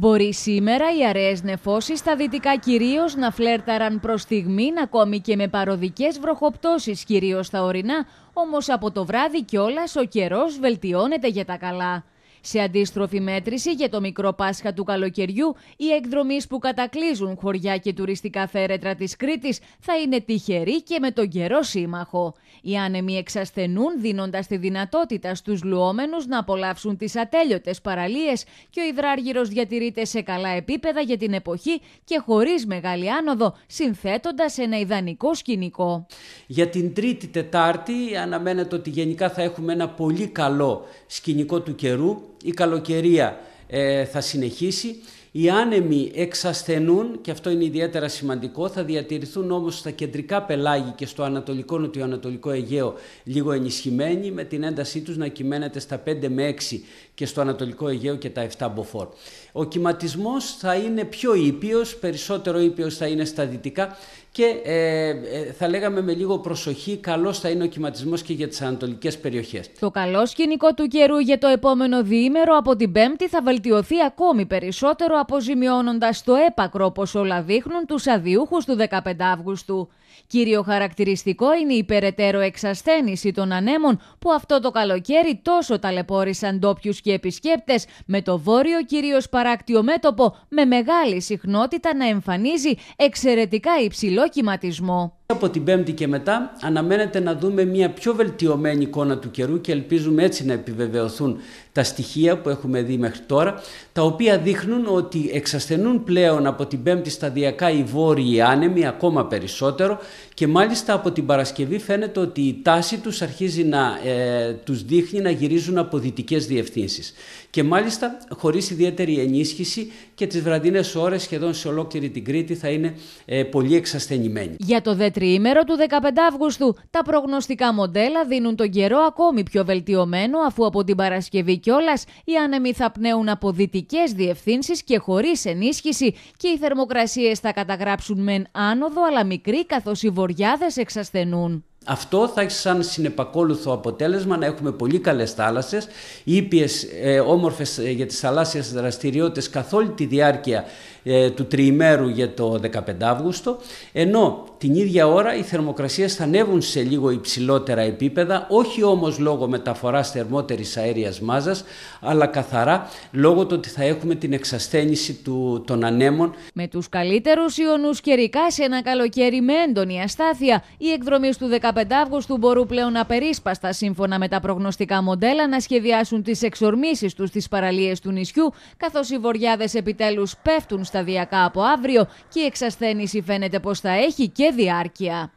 Μπορεί σήμερα οι αραιές νεφώσεις στα δυτικά κυρίως να φλέρταραν προς στιγμήν ακόμη και με παροδικές βροχοπτώσεις κυρίως στα ορεινά, όμως από το βράδυ κιόλας ο καιρός βελτιώνεται για τα καλά. Σε αντίστροφη μέτρηση για το μικρό Πάσχα του καλοκαιριού, οι εκδρομείς που κατακλείζουν χωριά και τουριστικά φέρετρα της Κρήτης θα είναι τυχεροί και με τον καιρό σύμμαχο. Οι άνεμοι εξασθενούν δίνοντας τη δυνατότητα στους λουόμενους να απολαύσουν τις ατέλειωτες παραλίες και ο υδράργυρος διατηρείται σε καλά επίπεδα για την εποχή και χωρίς μεγάλη άνοδο, συνθέτοντας ένα ιδανικό σκηνικό. Για την Τρίτη Τετάρτη αναμένεται ότι γενικά θα έχουμε ένα πολύ καλό σκηνικό του καιρού η καλοκαιρία ε, θα συνεχίσει. Οι άνεμοι εξασθενούν, και αυτό είναι ιδιαίτερα σημαντικό, θα διατηρηθούν όμως στα κεντρικά πελάγη και στο ανατολικό νοτιοανατολικό Αιγαίο λίγο ενισχυμένοι, με την έντασή τους να κυμαίνεται στα 5 με 6 και στο ανατολικό Αιγαίο και τα 7 μποφόρ. Ο κυματισμός θα είναι πιο ήπιος, περισσότερο ήπιος θα είναι στα δυτικά και ε, ε, θα λέγαμε με λίγο προσοχή καλός θα είναι ο κυματισμός και για τις ανατολικές περιοχές. Το καλό σκηνικό του καιρού για το επόμενο διήμερο από την Πέμπτη θα βελτιωθεί ακόμη περισσότερο Αποζημιώνοντας αποζημιώνοντας το έπακρο όλα δείχνουν τους αδιούχους του 15 Αυγούστου. Κύριο χαρακτηριστικό είναι η περαιτέρω εξασθένηση των ανέμων που αυτό το καλοκαίρι τόσο ταλαιπώρησαν ντόπιους και επισκέπτες με το βόρειο κυρίως παράκτιο μέτωπο με μεγάλη συχνότητα να εμφανίζει εξαιρετικά υψηλό κυματισμό. Από την Πέμπτη και μετά αναμένεται να δούμε μια πιο βελτιωμένη εικόνα του καιρού και ελπίζουμε έτσι να επιβεβαιωθούν τα στοιχεία που έχουμε δει μέχρι τώρα, τα οποία δείχνουν ότι εξασθενούν πλέον από την Πέμπτη σταδιακά οι βόρειοι άνεμοι ακόμα περισσότερο και μάλιστα από την Παρασκευή φαίνεται ότι η τάση τους αρχίζει να ε, τους δείχνει να γυρίζουν από δυτικές διευθύνσεις και μάλιστα χωρίς ιδιαίτερη ενίσχυση και τις βραδινές ώρες σχεδόν σε ολόκληρη την Κρήτη θα είναι ε, πολύ εξασθενημένοι. Για το τριήμερο του 15 Αυγούστου. Τα προγνωστικά μοντέλα δίνουν τον καιρό ακόμη πιο βελτιωμένο, αφού από την Παρασκευή κιόλας οι άνεμοι θα πνέουν από δυτικές διευθύνσεις και χωρίς ενίσχυση και οι θερμοκρασίες θα καταγράψουν μεν άνοδο, αλλά μικρή καθώς οι βορειάδε εξασθενούν. Αυτό θα έχει σαν συνεπακόλουθο αποτέλεσμα να έχουμε πολύ καλές θάλασσες, ήπιες ε, όμορφες ε, για τις θαλάσσιες δραστηριότητες καθ' όλη τη διάρκεια ε, του τριημέρου για το 15 Αύγουστο, ενώ την ίδια ώρα οι θερμοκρασίες θα ανέβουν σε λίγο υψηλότερα επίπεδα, όχι όμως λόγω μεταφοράς θερμότερης αέριας μάζας, αλλά καθαρά λόγω του ότι θα έχουμε την εξασθένηση του, των ανέμων. Με τους καλύτερους ιονούς καιρικά σε ένα καλοκαίρι με έντονη αστάθεια, οι εκδρομές του 15 Αύγουστου μπορούν πλέον απερίσπαστα σύμφωνα με τα προγνωστικά μοντέλα να σχεδιάσουν τις εξορμήσεις τους στις παραλίες του νησιού, καθώς οι βοριάδες επιτέλους πέφτουν στα σταδιακά από αύριο και η εξασθένηση φαίνεται πως θα έχει και διάρκεια.